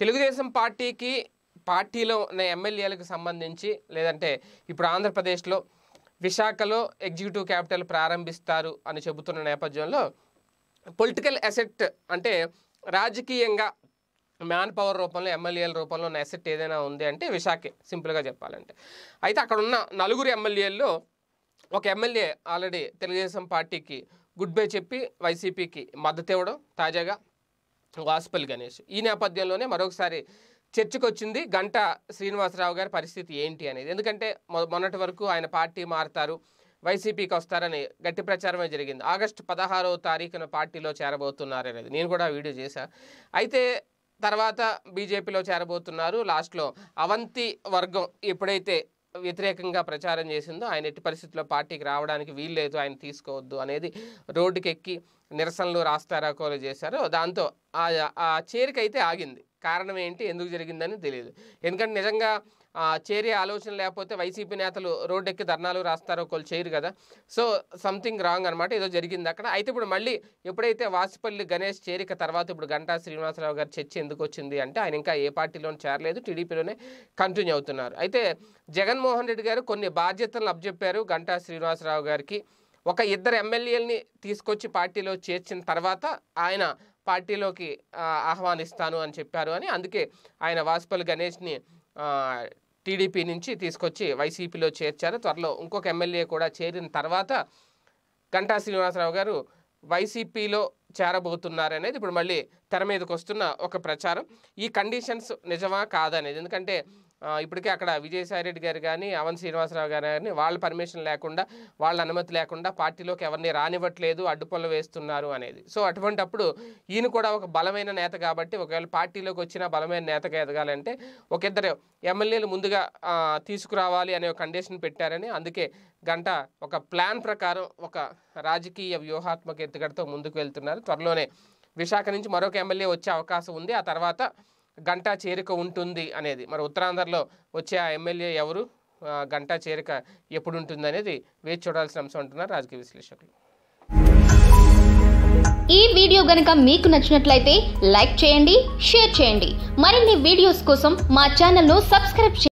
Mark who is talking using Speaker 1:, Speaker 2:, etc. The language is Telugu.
Speaker 1: తెలుగుదేశం పార్టీకి పార్టీలో ఉన్న ఎమ్మెల్యేలకు సంబంధించి లేదంటే ఇప్పుడు ఆంధ్రప్రదేశ్లో విశాఖలో ఎగ్జిక్యూటివ్ క్యాపిటల్ ప్రారంభిస్తారు అని చెబుతున్న నేపథ్యంలో పొలిటికల్ అసెట్ అంటే రాజకీయంగా మ్యాన్ పవర్ రూపంలో ఎమ్మెల్యేల రూపంలో ఉన్న అసెట్ ఏదైనా ఉంది అంటే విశాఖే సింపుల్గా చెప్పాలంటే అయితే అక్కడ ఉన్న నలుగురు ఎమ్మెల్యేల్లో ఒక ఎమ్మెల్యే ఆల్రెడీ తెలుగుదేశం పార్టీకి గుడ్ బై చెప్పి వైసీపీకి మద్దతు ఇవ్వడం తాజాగా వాసుపల్లి గణేష్ ఈ నేపథ్యంలోనే మరొకసారి చర్చకొచ్చింది గంట శ్రీనివాసరావు గారి పరిస్థితి ఏంటి అనేది ఎందుకంటే మొన్నటి వరకు ఆయన పార్టీ మారుతారు వైసీపీకి వస్తారని గట్టి ప్రచారమే జరిగింది ఆగస్టు పదహారవ తారీఖున పార్టీలో చేరబోతున్నారనేది నేను కూడా వీడియో చేశా అయితే తర్వాత బీజేపీలో చేరబోతున్నారు లాస్ట్లో అవంతి వర్గం ఎప్పుడైతే వ్యతిరేకంగా ప్రచారం చేసిందో ఆయన ఎట్టి పరిస్థితుల్లో పార్టీకి రావడానికి వీల్లేదు ఆయన తీసుకోవద్దు అనేది రోడ్డుకెక్కి నిరసనలు నిరసనలు రాస్తారాకోలు చేశారో దాంతో ఆ చేరికైతే ఆగింది కారణం ఏంటి ఎందుకు జరిగిందని తెలియదు ఎందుకంటే నిజంగా చేరే ఆలోచన లేకపోతే వైసీపీ నేతలు రోడ్డెక్కి ధర్నాలు రాస్తారో ఒకళ్ళు చేయరు కదా సో సంథింగ్ రాంగ్ అనమాట ఏదో జరిగింది అక్కడ అయితే ఇప్పుడు మళ్ళీ ఎప్పుడైతే వాసిపల్లి గణేష్ చేరిక తర్వాత ఇప్పుడు గంటా శ్రీనివాసరావు గారు చర్చ ఎందుకు వచ్చింది అంటే ఆయన ఇంకా ఏ పార్టీలోనూ చేరలేదు టీడీపీలోనే కంటిన్యూ అవుతున్నారు అయితే జగన్మోహన్ రెడ్డి గారు కొన్ని బాధ్యతలను అబ్జెప్పారు గంటా శ్రీనివాసరావు గారికి ఒక ఇద్దరు ఎమ్మెల్యేలని తీసుకొచ్చి పార్టీలో చేర్చిన తర్వాత ఆయన పార్టీలోకి ఆహ్వానిస్తాను అని చెప్పారు అని అందుకే ఆయన వాసుపల్లి గణేష్ని టీడీపీ నుంచి తీసుకొచ్చి వైసీపీలో చేర్చారు త్వరలో ఇంకొక ఎమ్మెల్యే కూడా చేరిన తర్వాత గంటా శ్రీనివాసరావు గారు వైసీపీలో చేరబోతున్నారనేది ఇప్పుడు మళ్ళీ తెర మీదకి వస్తున్న ఒక ప్రచారం ఈ కండిషన్స్ నిజమా కాదనేది ఎందుకంటే ఇప్పటికే అక్కడ విజయసాయిరెడ్డి గారు కానీ అవన్ శ్రీనివాసరావు గారు కానీ వాళ్ళ పర్మిషన్ లేకుండా వాళ్ళ అనుమతి లేకుండా పార్టీలోకి ఎవరిని రానివ్వట్లేదు అడ్డుపళ్ళు వేస్తున్నారు అనేది సో అటువంటప్పుడు ఈయన కూడా ఒక బలమైన నేత కాబట్టి ఒకవేళ పార్టీలోకి వచ్చిన బలమైన నేతగా ఎదగాలంటే ఒక ఇద్దరు ఎమ్మెల్యేలు ముందుగా తీసుకురావాలి అనే ఒక కండిషన్ పెట్టారని అందుకే గంట ఒక ప్లాన్ ప్రకారం ఒక రాజకీయ వ్యూహాత్మక ఎత్తుగడతో ముందుకు వెళ్తున్నారు త్వరలోనే విశాఖ నుంచి మరొక ఎమ్మెల్యే వచ్చే అవకాశం ఉంది ఆ తర్వాత గంట చేరిక ఉంటుంది అనేది మరి ఉత్తరాంధ్రలో వచ్చే ఆ ఎమ్మెల్యే ఎవరు గంటా చేరిక ఎప్పుడు ఉంటుంది అనేది వేచి చూడాల్సిన అంశం అంటున్నారు రాజకీయ విశ్లేషకులు ఈ వీడియో గనక మీకు నచ్చినట్లయితే లైక్ చేయండి షేర్ చేయండి మరిన్ని వీడియోస్ కోసం మా ను సబ్స్క్రైబ్ చేయండి